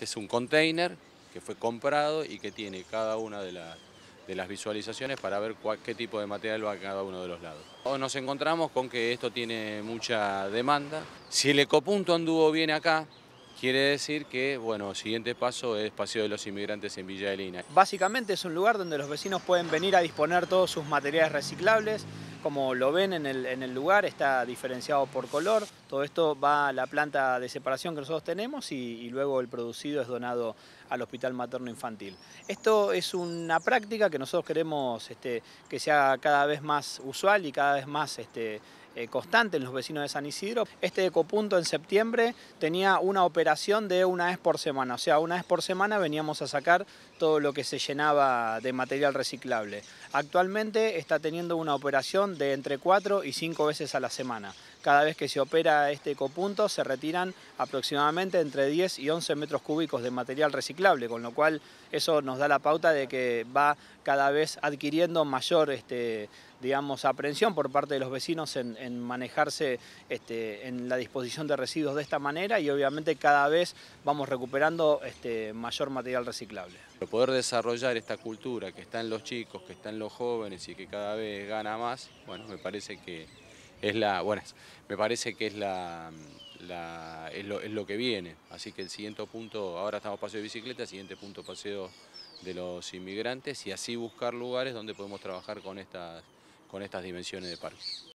es un container que fue comprado y que tiene cada una de las visualizaciones para ver qué tipo de material va a cada uno de los lados. Nos encontramos con que esto tiene mucha demanda. Si el ecopunto anduvo bien acá, quiere decir que, bueno, el siguiente paso es Paseo de los Inmigrantes en Villa de Básicamente es un lugar donde los vecinos pueden venir a disponer todos sus materiales reciclables, como lo ven en el, lugar, está diferenciado por color. Todo esto va a la planta de separación que nosotros tenemos y, luego el producido es donado al Hospital Materno Infantil. Esto es una práctica que nosotros queremos este, que sea cada vez más usual y cada vez más este, eh, constante en los vecinos de San Isidro. Este ecopunto en septiembre tenía una operación de una vez por semana, o sea, una vez por semana veníamos a sacar todo lo que se llenaba de material reciclable. Actualmente está teniendo una operación de entre cuatro y cinco veces a la semana. Cada vez que se opera este ecopunto se retiran aproximadamente entre 10 y 11 metros cúbicos de material reciclable, con lo cual eso nos da la pauta de que va cada vez adquiriendo mayor este, digamos, aprehensión por parte de los vecinos en, manejarse este, en la disposición de residuos de esta manera y obviamente cada vez vamos recuperando este, mayor material reciclable. Poder desarrollar esta cultura que está en los chicos, que está en los jóvenes y que cada vez gana más, bueno, me parece que es la, bueno, me parece que es es, lo, que viene. Así que el siguiente punto, ahora estamos paseo de bicicleta, el siguiente punto paseo de los inmigrantes y así buscar lugares donde podemos trabajar con estas, con estas dimensiones de parque.